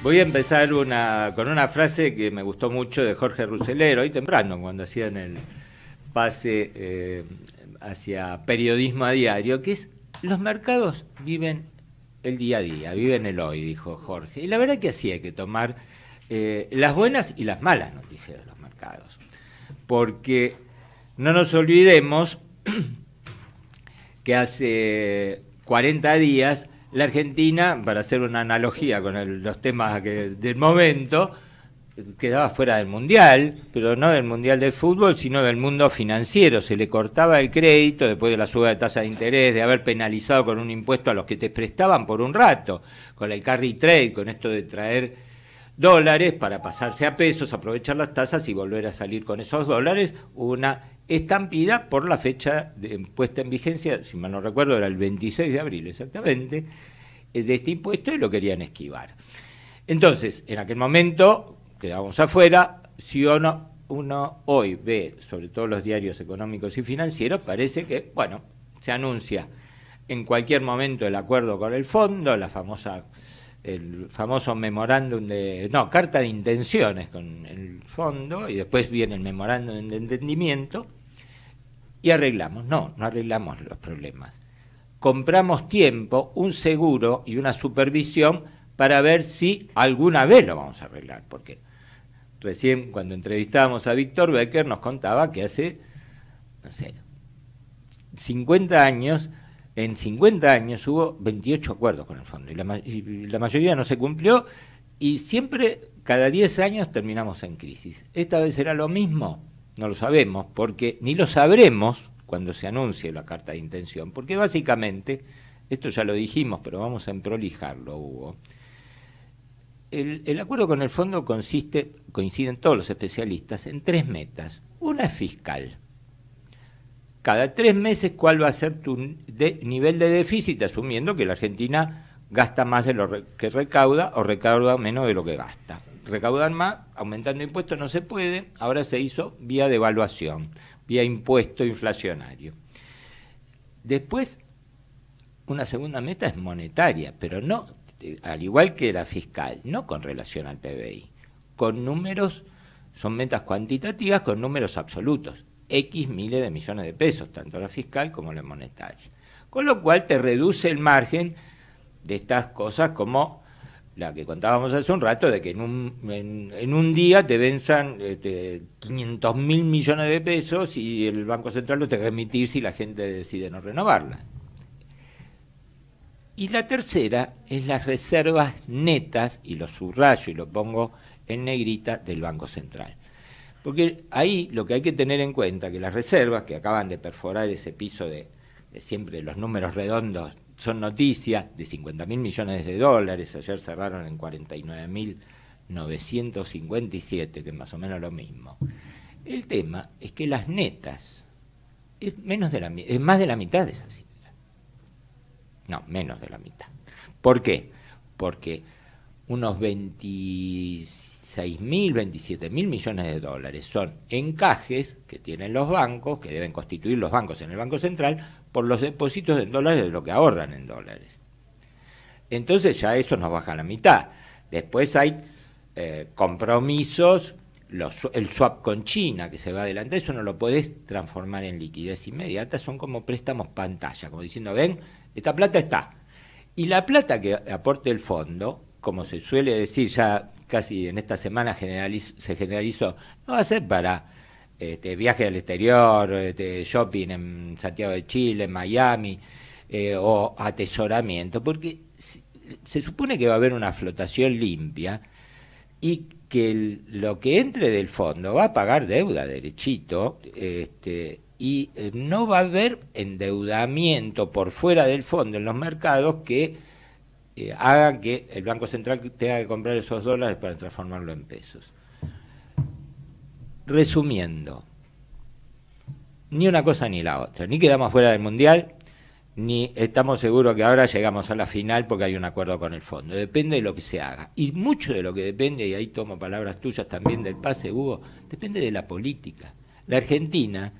Voy a empezar con una frase que me gustó mucho de Jorge Ruselero, hoy temprano, cuando hacían el pase eh, hacia periodismo a diario, que es, los mercados viven el día a día, viven el hoy, dijo Jorge. Y la verdad que así hay que tomar eh, las buenas y las malas noticias de los mercados. Porque no nos olvidemos que hace 40 días la Argentina, para hacer una analogía con los temas del momento, quedaba fuera del mundial, pero no del mundial del fútbol, sino del mundo financiero. Se le cortaba el crédito después de la suba de tasa de interés, de haber penalizado con un impuesto a los que te prestaban por un rato, con el carry trade, con esto de traer dólares para pasarse a pesos, aprovechar las tasas y volver a salir con esos dólares, una estampida por la fecha de, puesta en vigencia, si mal no recuerdo, era el 26 de abril exactamente, eh, de este impuesto y lo querían esquivar. Entonces, en aquel momento quedamos afuera, si uno, uno hoy ve, sobre todo los diarios económicos y financieros, parece que, bueno, se anuncia en cualquier momento el acuerdo con el fondo, la famosa el famoso memorándum de no, carta de intenciones con el fondo y después viene el memorándum de entendimiento y arreglamos. No, no arreglamos los problemas. Compramos tiempo, un seguro y una supervisión para ver si alguna vez lo vamos a arreglar. Porque recién cuando entrevistábamos a Víctor Becker nos contaba que hace, no sé, 50 años, en 50 años hubo 28 acuerdos con el fondo y la, y la mayoría no se cumplió y siempre cada 10 años terminamos en crisis. ¿Esta vez será lo mismo? no lo sabemos, porque ni lo sabremos cuando se anuncie la carta de intención, porque básicamente, esto ya lo dijimos, pero vamos a prolijarlo, Hugo. El, el acuerdo con el fondo consiste, coinciden todos los especialistas, en tres metas. Una es fiscal. Cada tres meses, ¿cuál va a ser tu nivel de déficit? Asumiendo que la Argentina gasta más de lo que recauda o recauda menos de lo que gasta recaudar más, aumentando impuestos no se puede, ahora se hizo vía devaluación, vía impuesto inflacionario. Después, una segunda meta es monetaria, pero no, eh, al igual que la fiscal, no con relación al PBI, con números, son metas cuantitativas con números absolutos, X miles de millones de pesos, tanto la fiscal como la monetaria. Con lo cual te reduce el margen de estas cosas como la que contábamos hace un rato, de que en un, en, un día te venzan 500 este, mil millones de pesos y el Banco Central lo tenga que emitir si la gente decide no renovarla. Y la tercera es las reservas netas, y lo subrayo y lo pongo en negrita, del Banco Central. Porque ahí lo que hay que tener en cuenta, que las reservas que acaban de perforar ese piso de, de siempre los números redondos son noticias de 50 mil millones de dólares, ayer cerraron en 49.957, que es más o menos lo mismo. El tema es que las netas es, menos de la, es más de la mitad de esa cifra. No, menos de la mitad. ¿Por qué? Porque unos 26.000, 27.000 millones de dólares son encajes que tienen los bancos, que deben constituir los bancos en el Banco Central, por los depósitos en dólares de lo que ahorran en dólares. Entonces ya eso nos baja a la mitad. Después hay eh, compromisos, el swap con China que se va adelante, eso no lo podés transformar en liquidez inmediata, son como préstamos pantalla, como diciendo, ven, esta plata está. Y la plata que aporte el fondo, como se suele decir ya casi en esta semana se generalizó, no va a ser para este, viajes al exterior, este, shopping en Santiago de Chile, en Miami, eh, o atesoramiento, porque se, supone que va a haber una flotación limpia y que lo que entre del fondo va a pagar deuda derechito este, y eh, no va a haber endeudamiento por fuera del fondo en los mercados que eh, haga que el Banco Central tenga que comprar esos dólares para transformarlo en pesos. Resumiendo, ni una cosa ni la otra, ni quedamos fuera del Mundial, ni estamos seguros que ahora llegamos a la final porque hay un acuerdo con el fondo. Depende de lo que se haga. Y mucho de lo que depende, y ahí tomo palabras tuyas también del pase, Hugo, depende de la política. La Argentina,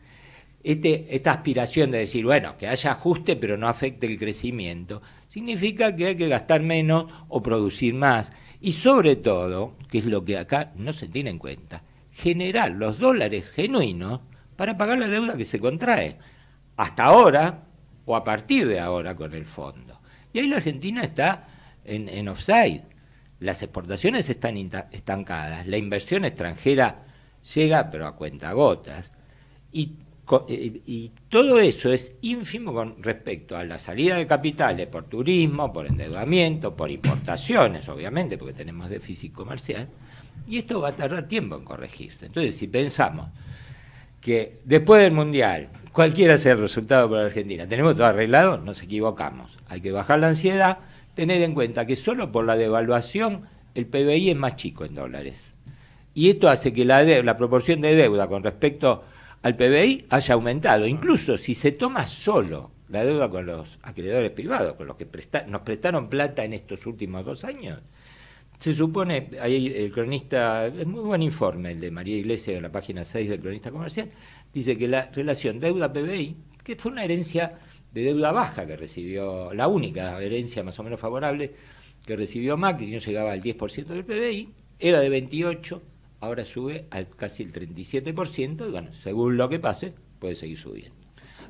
este, esta aspiración de decir, bueno, que haya ajuste pero no afecte el crecimiento, significa que hay que gastar menos o producir más. Y sobre todo, que es lo que acá no se tiene en cuenta, generar los dólares genuinos para pagar la deuda que se contrae, hasta ahora o a partir de ahora con el fondo. Y ahí la Argentina está en, en offside. Las exportaciones están estancadas, la inversión extranjera llega, pero a cuentagotas, y eh, y todo eso es ínfimo con respecto a la salida de capitales por turismo, por endeudamiento, por importaciones, obviamente, porque tenemos déficit comercial, y esto va a tardar tiempo en corregirse. Entonces, si pensamos que después del Mundial, cualquiera sea el resultado para la Argentina, tenemos todo arreglado, nos equivocamos. Hay que bajar la ansiedad, tener en cuenta que solo por la devaluación el PBI es más chico en dólares. Y esto hace que la, la proporción de deuda con respecto al PBI haya aumentado, incluso si se toma solo la deuda con los acreedores privados, con los que nos prestaron plata en estos últimos dos años. Se supone, ahí el cronista, es muy buen informe el de María Iglesias en la página 6 del cronista comercial, dice que la relación deuda-PBI, que fue una herencia de deuda baja que recibió, la única herencia más o menos favorable que recibió Macri, no llegaba al 10% del PBI, era de 28 ahora sube al casi el 37%, y bueno, según lo que pase, puede seguir subiendo.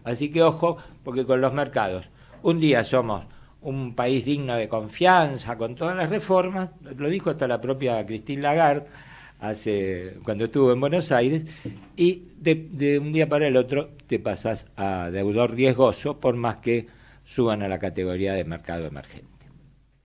Así que ojo, porque con los mercados, un día somos un país digno de confianza con todas las reformas, lo dijo hasta la propia Christine Lagarde hace, cuando estuvo en Buenos Aires, y de, de un día para el otro te pasas a deudor riesgoso por más que suban a la categoría de mercado emergente.